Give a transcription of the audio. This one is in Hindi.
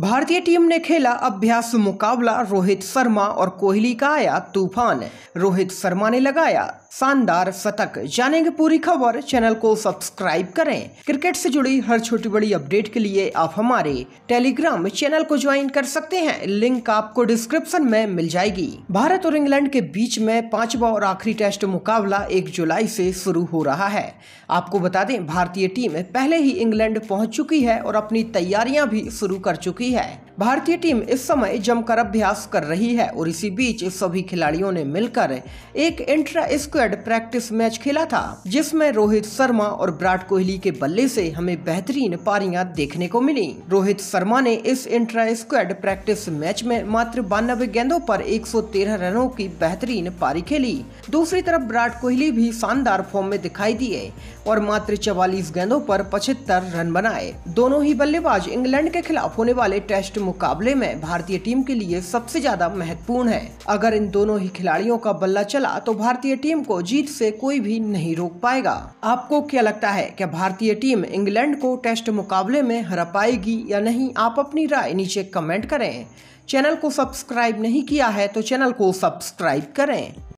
भारतीय टीम ने खेला अभ्यास मुकाबला रोहित शर्मा और कोहली का आया तूफान रोहित शर्मा ने लगाया शानदार शतक जानेंगे पूरी खबर चैनल को सब्सक्राइब करें क्रिकेट से जुड़ी हर छोटी बड़ी अपडेट के लिए आप हमारे टेलीग्राम चैनल को ज्वाइन कर सकते हैं लिंक आपको डिस्क्रिप्शन में मिल जाएगी भारत और इंग्लैंड के बीच में पांचवा और आखिरी टेस्ट मुकाबला एक जुलाई से शुरू हो रहा है आपको बता दें भारतीय टीम पहले ही इंग्लैंड पहुँच चुकी है और अपनी तैयारियाँ भी शुरू कर चुकी की है भारतीय टीम इस समय जमकर अभ्यास कर रही है और इसी बीच इस सभी खिलाड़ियों ने मिलकर एक इंट्रा स्क्वाड प्रैक्टिस मैच खेला था जिसमें रोहित शर्मा और विराट कोहली के बल्ले से हमें बेहतरीन पारियां देखने को मिली रोहित शर्मा ने इस इंट्रा स्क्वाड प्रैक्टिस मैच में मात्र बानबे गेंदों पर 113 रनों की बेहतरीन पारी खेली दूसरी तरफ विराट कोहली भी शानदार फॉर्म में दिखाई दिए और मात्र चवालीस गेंदों पर पचहत्तर रन बनाए दोनों ही बल्लेबाज इंग्लैंड के खिलाफ होने वाले टेस्ट मुकाबले में भारतीय टीम के लिए सबसे ज्यादा महत्वपूर्ण है अगर इन दोनों ही खिलाड़ियों का बल्ला चला तो भारतीय टीम को जीत से कोई भी नहीं रोक पाएगा आपको क्या लगता है क्या भारतीय टीम इंग्लैंड को टेस्ट मुकाबले में हरा पाएगी या नहीं आप अपनी राय नीचे कमेंट करें चैनल को सब्सक्राइब नहीं किया है तो चैनल को सब्सक्राइब करें